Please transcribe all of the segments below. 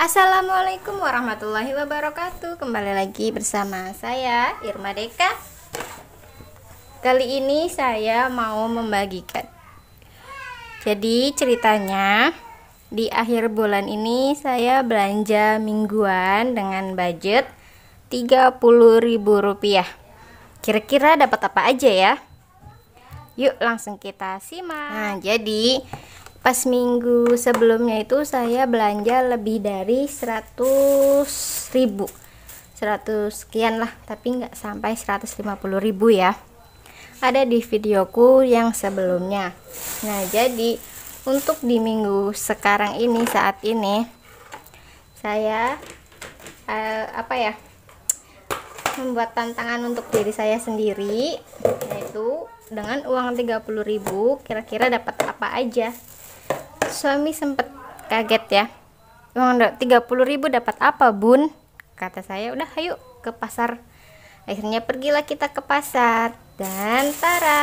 Assalamualaikum warahmatullahi wabarakatuh Kembali lagi bersama saya Irma Deka Kali ini saya mau membagikan Jadi ceritanya Di akhir bulan ini saya belanja mingguan dengan budget Rp30.000 Kira-kira dapat apa aja ya? Yuk langsung kita simak Nah jadi pas minggu sebelumnya itu saya belanja lebih dari 100 ribu 100 sekian lah tapi nggak sampai 150 ribu ya ada di videoku yang sebelumnya nah jadi untuk di minggu sekarang ini saat ini saya uh, apa ya membuat tantangan untuk diri saya sendiri yaitu dengan uang 30.000 kira-kira dapat apa aja Suami sempat kaget ya. Uang 30 ribu dapat apa bun? Kata saya udah ayo ke pasar. Akhirnya pergilah kita ke pasar. Dan tara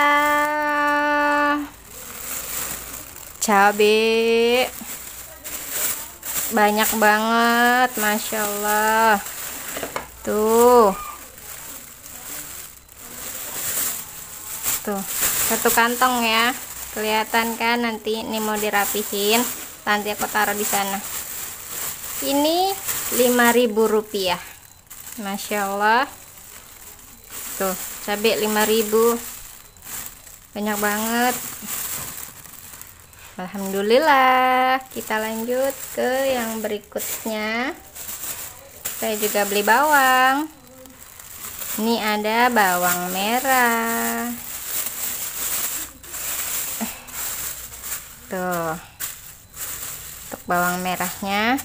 Cabe Banyak banget Masya Allah Tuh Tuh Satu kantong ya kelihatan kan nanti ini mau dirapihin nanti aku taruh di sana ini 5000 rupiah Masya Allah tuh cabai 5000 banyak banget Alhamdulillah kita lanjut ke yang berikutnya saya juga beli bawang ini ada bawang merah tuh gitu. untuk bawang merahnya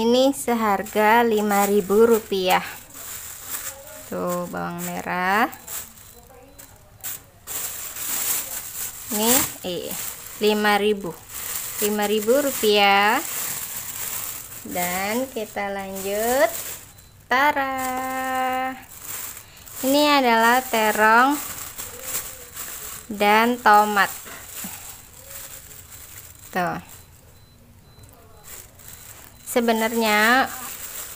ini seharga 5000 rupiah tuh bawang merah ini eh 5000 5000 rupiah dan kita lanjut tara ini adalah terong dan tomat gitu sebenarnya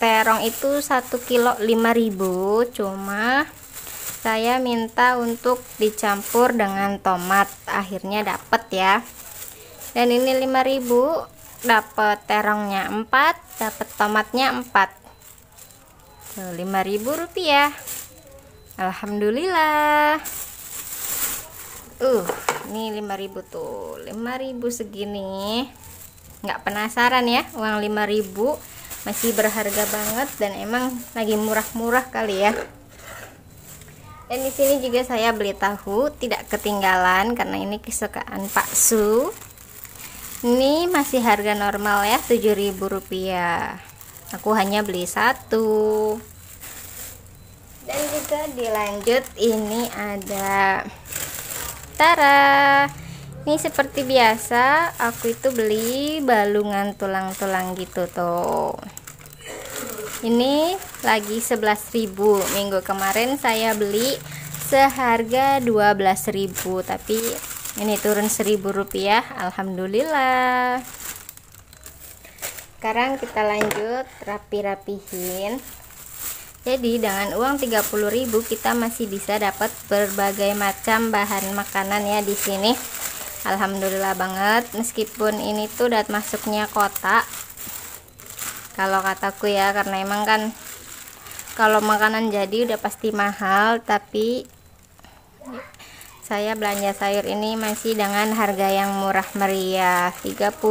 terong itu 1 kilo 5000 cuma saya minta untuk dicampur dengan tomat akhirnya dapat ya dan ini 5000 dapat terongnya 4 dapat tomatnya 4 5000 rupiah Alhamdulillah uh ini 5000 tuh 5000 segini nggak penasaran ya uang 5000 masih berharga banget dan emang lagi murah-murah kali ya dan di sini juga saya beli tahu tidak ketinggalan karena ini kesukaan Pak Su ini masih harga normal ya 7000 rupiah aku hanya beli satu dan juga dilanjut ini ada Tara ini seperti biasa aku itu beli balungan tulang-tulang gitu tuh ini lagi 11.000 minggu kemarin saya beli seharga 12.000 tapi ini turun 1.000 rupiah Alhamdulillah sekarang kita lanjut rapi-rapihin jadi dengan uang 30.000 kita masih bisa dapat berbagai macam bahan makanan ya di sini. Alhamdulillah banget meskipun ini tuh udah masuknya kota. Kalau kataku ya karena emang kan kalau makanan jadi udah pasti mahal tapi saya belanja sayur ini masih dengan harga yang murah meriah rp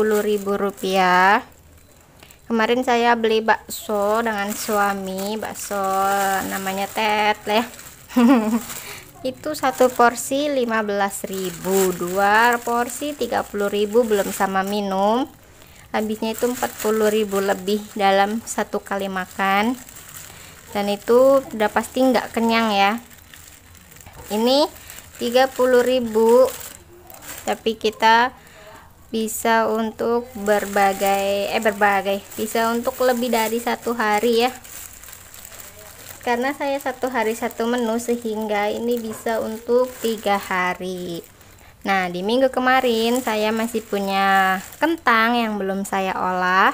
rupiah kemarin saya beli bakso dengan suami bakso namanya tet ya itu satu porsi 15.000 dua porsi 30.000 belum sama minum habisnya itu 40.000 lebih dalam satu kali makan dan itu udah pasti nggak kenyang ya ini 30.000 tapi kita bisa untuk berbagai eh berbagai bisa untuk lebih dari satu hari ya karena saya satu hari satu menu sehingga ini bisa untuk tiga hari nah di minggu kemarin saya masih punya kentang yang belum saya olah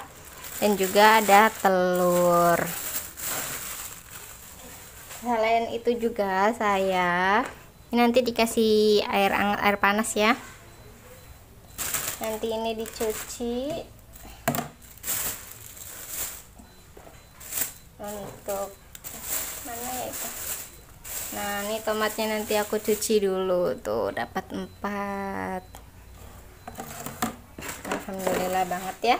dan juga ada telur selain itu juga saya ini nanti dikasih air air panas ya nanti ini dicuci nah, untuk mana ya itu nah ini tomatnya nanti aku cuci dulu tuh dapat empat. Alhamdulillah banget ya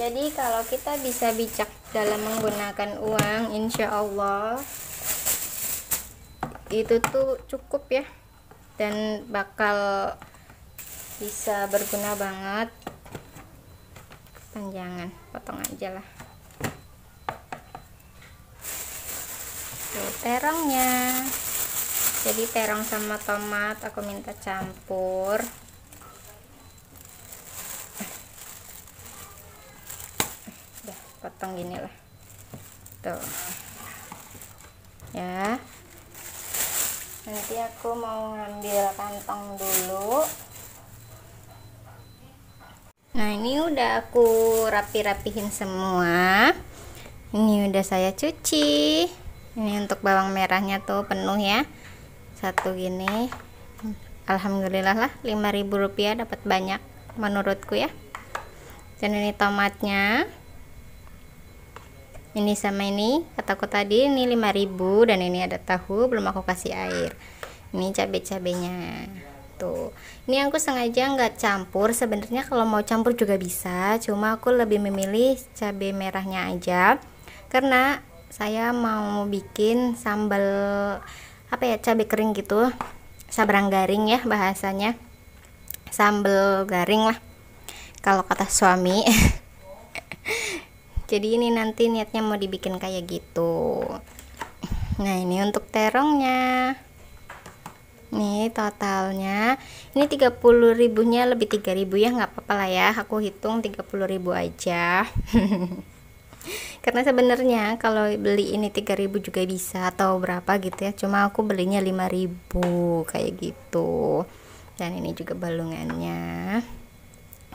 jadi kalau kita bisa bijak dalam menggunakan uang insya Allah itu tuh cukup ya dan bakal bisa berguna banget panjangan potong aja lah tuh terongnya jadi terong sama tomat aku minta campur potong gini lah tuh ya nanti aku mau ngambil kantong dulu nah ini udah aku rapi-rapihin semua ini udah saya cuci ini untuk bawang merahnya tuh penuh ya satu gini alhamdulillah lah 5000 rupiah dapat banyak menurutku ya dan ini tomatnya ini sama ini kataku tadi ini 5000 dan ini ada tahu belum aku kasih air ini cabai-cabainya tuh. ini aku sengaja nggak campur sebenarnya kalau mau campur juga bisa cuma aku lebih memilih cabai merahnya aja karena saya mau bikin sambal apa ya cabai kering gitu sabrang garing ya bahasanya sambal garing lah kalau kata suami jadi ini nanti niatnya mau dibikin kayak gitu nah ini untuk terongnya nih totalnya ini 30 ribunya lebih ribu ya nggak apa-apa lah ya aku hitung 30 ribu aja karena sebenarnya kalau beli ini ribu juga bisa atau berapa gitu ya cuma aku belinya ribu kayak gitu dan ini juga balungannya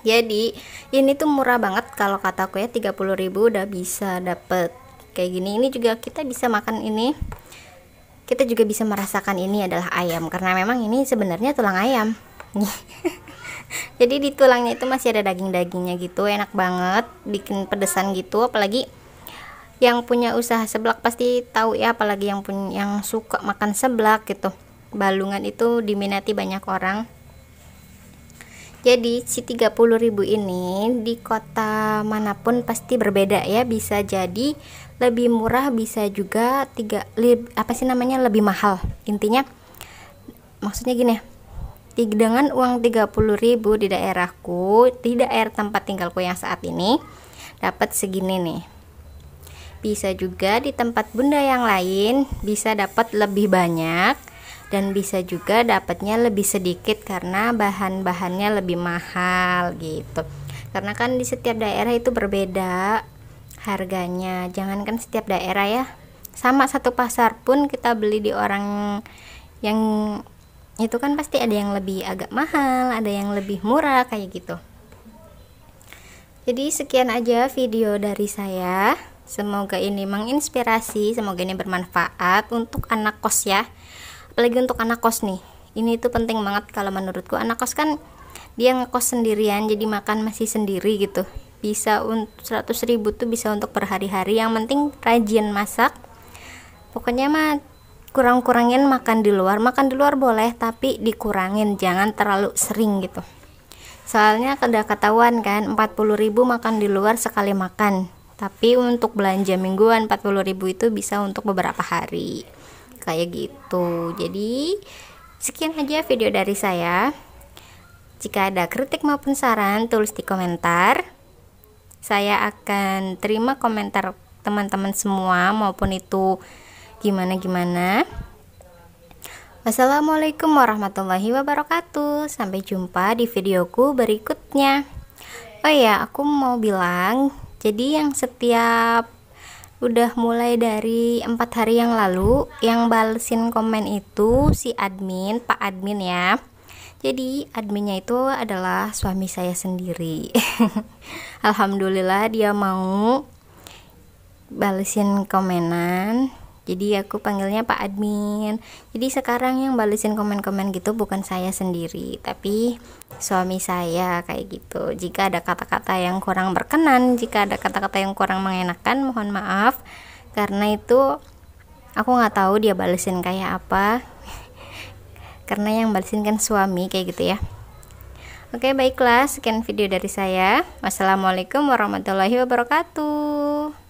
jadi ini tuh murah banget kalau kataku ya 30.000 udah bisa dapet kayak gini ini juga kita bisa makan ini kita juga bisa merasakan ini adalah ayam karena memang ini sebenarnya tulang ayam jadi di tulangnya itu masih ada daging-dagingnya gitu enak banget bikin pedesan gitu apalagi yang punya usaha seblak pasti tahu ya apalagi yang punya yang suka makan seblak gitu balungan itu diminati banyak orang jadi si 30.000 ini di kota manapun pasti berbeda ya, bisa jadi lebih murah bisa juga tiga li, apa sih namanya lebih mahal. Intinya maksudnya gini ya. Dengan uang 30.000 di daerahku, di daerah tempat tinggalku yang saat ini dapat segini nih. Bisa juga di tempat bunda yang lain bisa dapat lebih banyak dan bisa juga dapatnya lebih sedikit karena bahan-bahannya lebih mahal gitu. Karena kan di setiap daerah itu berbeda harganya. Jangankan setiap daerah ya. Sama satu pasar pun kita beli di orang yang itu kan pasti ada yang lebih agak mahal, ada yang lebih murah kayak gitu. Jadi sekian aja video dari saya. Semoga ini menginspirasi, semoga ini bermanfaat untuk anak kos ya lagi untuk anak kos nih ini tuh penting banget kalau menurutku anak kos kan dia ngekos sendirian jadi makan masih sendiri gitu bisa untuk 100 ribu tuh bisa untuk per hari yang penting rajin masak pokoknya mah kurang-kurangin makan di luar makan di luar boleh tapi dikurangin jangan terlalu sering gitu soalnya kada ketahuan kan 40 ribu makan di luar sekali makan tapi untuk belanja mingguan 40 ribu itu bisa untuk beberapa hari kayak gitu jadi sekian aja video dari saya jika ada kritik maupun saran tulis di komentar saya akan terima komentar teman-teman semua maupun itu gimana-gimana Wassalamualaikum warahmatullahi wabarakatuh Sampai jumpa di videoku berikutnya Oh ya, aku mau bilang, jadi yang setiap udah mulai dari empat hari yang lalu yang balesin komen itu si admin pak admin ya jadi adminnya itu adalah suami saya sendiri alhamdulillah dia mau balesin komenan jadi aku panggilnya Pak Admin jadi sekarang yang balesin komen-komen gitu bukan saya sendiri tapi suami saya kayak gitu jika ada kata-kata yang kurang berkenan jika ada kata-kata yang kurang mengenakan mohon maaf karena itu aku nggak tahu dia balesin kayak apa karena yang balesin kan suami kayak gitu ya Oke baiklah sekian video dari saya Wassalamualaikum warahmatullahi wabarakatuh